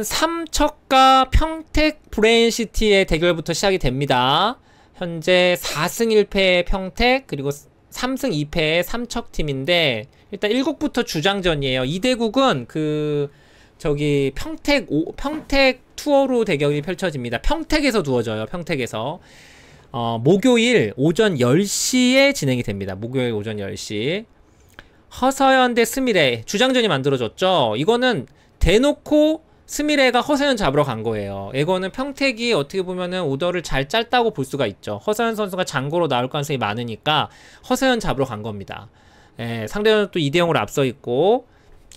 삼척과 평택 브레인시티의 대결부터 시작이 됩니다. 현재 4승 1패의 평택 그리고 3승 2패의 삼척팀인데 일단 1국부터 주장전이에요. 2대국은 그 저기 평택 오, 평택 투어로 대결이 펼쳐집니다. 평택에서 두어져요. 평택에서 어, 목요일 오전 10시에 진행이 됩니다. 목요일 오전 10시 허서현 대 스미레 주장전이 만들어졌죠. 이거는 대놓고 스미레가 허세현 잡으러 간 거예요. 이거는 평택이 어떻게 보면은 오더를 잘 짰다고 볼 수가 있죠. 허세현 선수가 장고로 나올 가능성이 많으니까 허세현 잡으러 간 겁니다. 예, 상대는 또 2대0으로 앞서 있고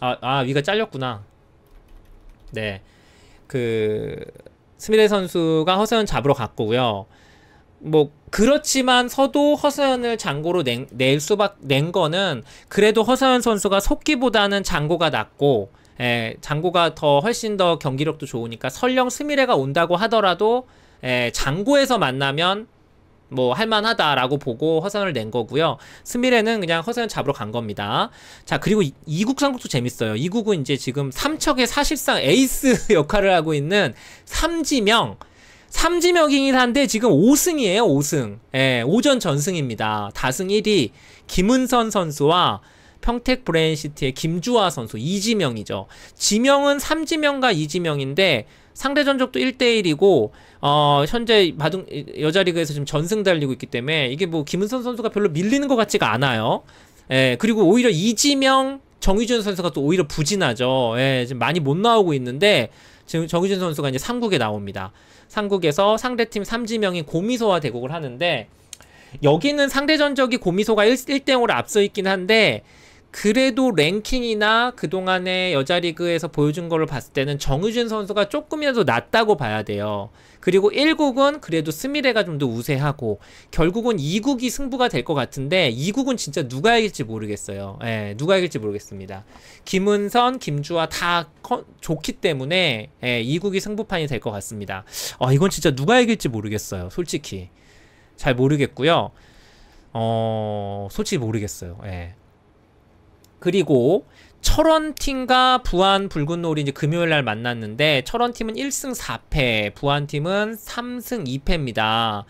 아, 아 위가 잘렸구나. 네. 그 스미레 선수가 허세현 잡으러 갔고요. 뭐 그렇지만 서도 허서연을 장고로 낸, 낼 수밖 낸 거는 그래도 허서연 선수가 속기보다는 장고가 낫고 에, 예, 장고가 더 훨씬 더 경기력도 좋으니까 설령 스미레가 온다고 하더라도 에, 예, 장고에서 만나면 뭐 할만하다라고 보고 허선을 낸 거고요. 스미레는 그냥 허선 잡으러 간 겁니다. 자 그리고 이국 삼국도 재밌어요. 이국은 이제 지금 삼척의 사실상 에이스 역할을 하고 있는 삼지명 삼지명이긴 한데 지금 5승이에요. 5승. 예, 5전 전승입니다. 다승 1위 김은선 선수와 평택 브레인시티의 김주화 선수 이지명이죠. 지명은 3지명과 2지명인데 상대 전적도 1대1이고 어 현재 마중 여자 리그에서 지금 전승 달리고 있기 때문에 이게 뭐 김은선 선수가 별로 밀리는 것 같지가 않아요. 예, 그리고 오히려 이지명 정유준 선수가 또 오히려 부진하죠. 예, 지금 많이 못 나오고 있는데 지금 정유준 선수가 이제 3국에 나옵니다. 3국에서 상대팀 3지명인 고미소와 대국을 하는데 여기는 상대 전적이 고미소가 1, 1대 0으로 앞서 있긴 한데 그래도 랭킹이나 그동안에 여자 리그에서 보여준 걸 봤을 때는 정유진 선수가 조금이라도 낮다고 봐야 돼요. 그리고 1국은 그래도 스미레가 좀 더 우세하고 결국은 2국이 승부가 될 것 같은데 2국은 진짜 누가 이길지 모르겠어요. 예, 누가 이길지 모르겠습니다. 김은선, 김주아 다 커, 좋기 때문에 예, 2국이 승부판이 될 것 같습니다. 어, 이건 진짜 누가 이길지 모르겠어요. 솔직히 잘 모르겠고요. 어, 솔직히 모르겠어요. 예. 그리고 철원팀과 부안 붉은놀이 이제 금요일 날 만났는데 철원팀은 1승 4패, 부안팀은 3승 2패입니다.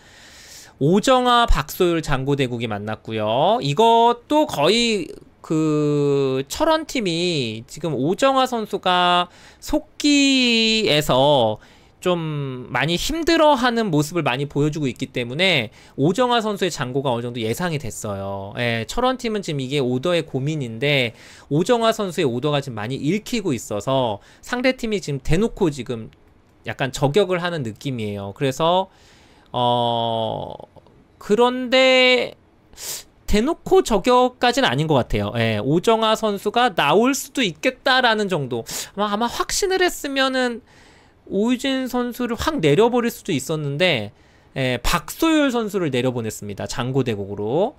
오정아, 박소율, 장고대국이 만났고요. 이것도 거의 그 철원팀이 지금 오정아 선수가 속기에서 좀 많이 힘들어하는 모습을 많이 보여주고 있기 때문에 오정화 선수의 잔고가 어느 정도 예상이 됐어요. 예, 철원 팀은 지금 이게 오더의 고민인데 오정화 선수의 오더가 지금 많이 읽히고 있어서 상대 팀이 지금 대놓고 지금 약간 저격을 하는 느낌이에요. 그래서 어 그런데 대놓고 저격까지는 아닌 것 같아요. 예, 오정화 선수가 나올 수도 있겠다라는 정도. 아마, 아마 확신을 했으면은 오유진 선수를 확 내려버릴 수도 있었는데 에, 예, 박소율 선수를 내려보냈습니다. 장고 대국으로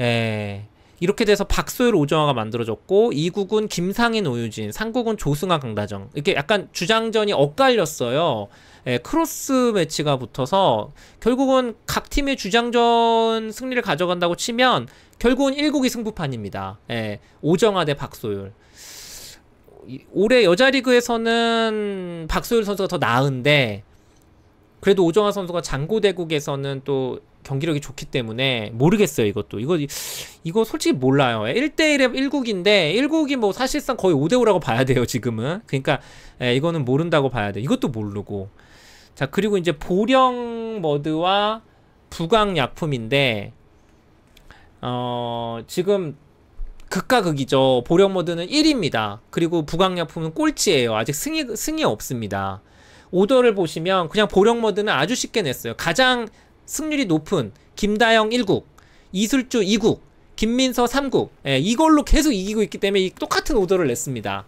에, 예, 이렇게 돼서 박소율 오정화가 만들어졌고 2국은 김상인 오유진 3국은 조승아 강다정 이렇게 약간 주장전이 엇갈렸어요. 예, 크로스 매치가 붙어서 결국은 각 팀의 주장전 승리를 가져간다고 치면 결국은 1국이 승부판입니다. 예, 오정화 대 박소율. 올해 여자 리그에서는 박소율 선수가 더 나은데 그래도 오정화 선수가 장고 대국에서는 또 경기력이 좋기 때문에 모르겠어요 이것도 이거 이거 솔직히 몰라요 1대1에 1국인데 1국이 뭐 사실상 거의 5대5라고 봐야 돼요 지금은 그러니까 예, 이거는 모른다고 봐야 돼 이것도 모르고 자 그리고 이제 보령 머드와 부광약품인데 어 지금 극과 극이죠. 보령 모드는 1입니다. 위 그리고 부강약품은 꼴찌예요. 아직 승이 승이 없습니다. 오더를 보시면 그냥 보령 모드는 아주 쉽게 냈어요. 가장 승률이 높은 김다영 1국, 이술주 2국, 김민서 3국. 예, 이걸로 계속 이기고 있기 때문에 똑같은 오더를 냈습니다.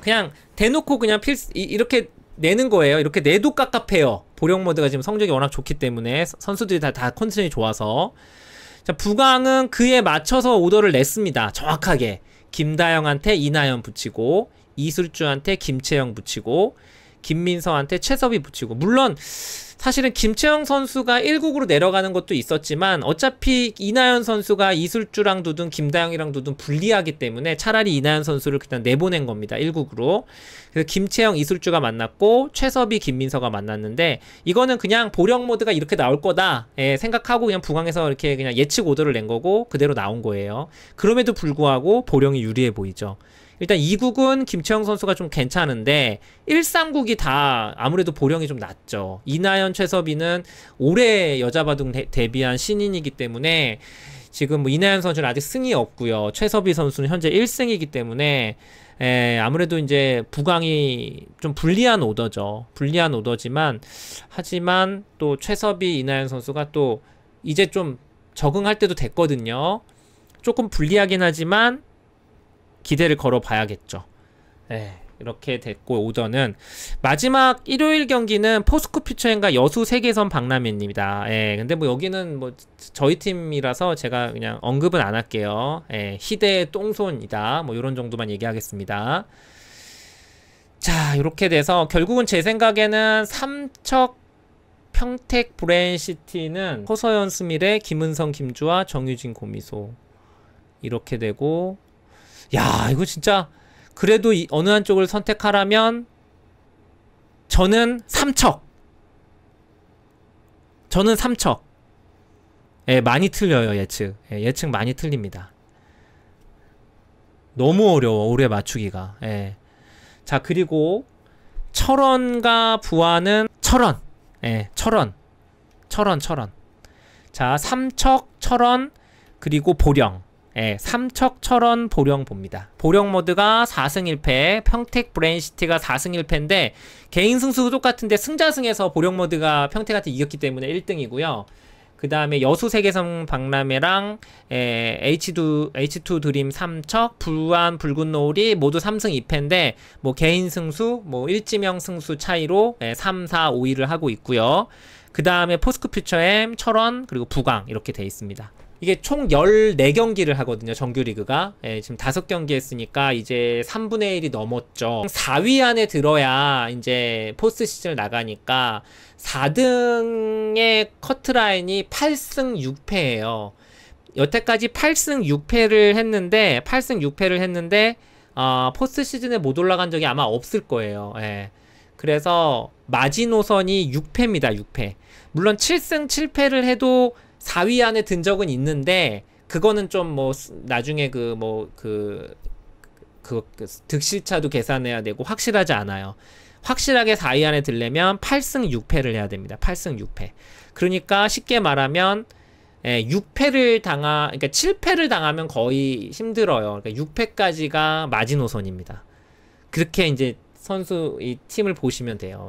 그냥 대놓고 그냥 필 이렇게 내는 거예요. 이렇게 내도 깝깝해요. 보령 모드가 지금 성적이 워낙 좋기 때문에 선수들이 다 다 컨디션이 좋아서 자, 부강은 그에 맞춰서 오더를 냈습니다. 정확하게. 김다영한테 이나연 붙이고 이술주한테 김채영 붙이고 김민서한테 최섭이 붙이고 물론 사실은 김채영 선수가 1국으로 내려가는 것도 있었지만 어차피 이나연 선수가 이술주랑 두둔 김다영이랑 두둔 불리하기 때문에 차라리 이나연 선수를 그냥 내보낸 겁니다. 1국으로. 그래서 김채영 이술주가 만났고 최섭이 김민서가 만났는데 이거는 그냥 보령 모드가 이렇게 나올 거다 예, 생각하고 그냥 부강해서 이렇게 그냥 예측 오더를 낸 거고 그대로 나온 거예요. 그럼에도 불구하고 보령이 유리해 보이죠. 일단 2국은 김채영 선수가 좀 괜찮은데 1, 3국이 다 아무래도 보령이 좀 낮죠. 이나연 최섭이는 올해 여자 바둑 데뷔한 신인이기 때문에 지금 뭐 이나연 선수는 아직 승이 없고요. 최섭이 선수는 현재 1승이기 때문에 에, 예, 아무래도 이제 부강이 좀 불리한 오더죠. 불리한 오더지만 하지만 또 최섭이 이나연 선수가 또 이제 좀 적응할 때도 됐거든요. 조금 불리하긴 하지만 기대를 걸어봐야겠죠. 네, 이렇게 됐고 오전은 마지막 일요일 경기는 포스코 퓨처행가 여수 세계선 박람회입니다. 예, 근데 뭐 여기는 뭐 저희 팀이라서 제가 그냥 언급은 안 할게요. 예, 희대의 똥손이다. 뭐 이런 정도만 얘기하겠습니다. 자, 이렇게 돼서 결국은 제 생각에는 삼척 평택 브랜시티는 허서연 스밀의 김은성 김주아 정유진 고미소 이렇게 되고 야 이거 진짜 그래도 이, 어느 한쪽을 선택하라면 저는 삼척 저는 삼척 예, 많이 틀려요 예측 예, 예측 많이 틀립니다 너무 어려워 올해 맞추기가 예. 자 그리고 철원과 부안은 철원 예, 철원 철원 철원 자 삼척 철원 그리고 보령 예, 삼척철원 보령 봅니다. 보령 모드가 4승 1패, 평택 브랜시티가 4승 1패인데 개인 승수 똑같은데 승자승에서 보령 모드가 평택한테 이겼기 때문에 1등이고요. 그 다음에 여수 세계성 박람회랑 에, H2, H2 드림 삼척, 불안 붉은 노을이 모두 3승 2패인데 뭐 개인 승수, 뭐 일지명 승수 차이로 에, 3, 4, 5위를 하고 있고요. 그 다음에 포스크 퓨처엠, 철원, 그리고 부강 이렇게 돼 있습니다. 이게 총 14경기를 하거든요. 정규리그가. 예, 지금 5경기 했으니까 이제 3분의 1이 넘었죠. 4위 안에 들어야 이제 포스트 시즌을 나가니까 4등의 커트라인이 8승 6패예요. 여태까지 8승 6패를 했는데 8승 6패를 했는데 어, 포스트 시즌에 못 올라간 적이 아마 없을 거예요. 예. 그래서 마지노선이 6패입니다. 6패. 물론 7승 7패를 해도 4위 안에 든 적은 있는데 그거는 좀 뭐 나중에 그뭐그 뭐 그, 그, 그, 득실차도 계산해야 되고 확실하지 않아요. 확실하게 4위 안에 들려면 8승 6패를 해야 됩니다. 8승 6패. 그러니까 쉽게 말하면 예, 6패를 당하 그러니까 7패를 당하면 거의 힘들어요. 그러니까 6패까지가 마지노선입니다. 그렇게 이제 선수 이 팀을 보시면 돼요.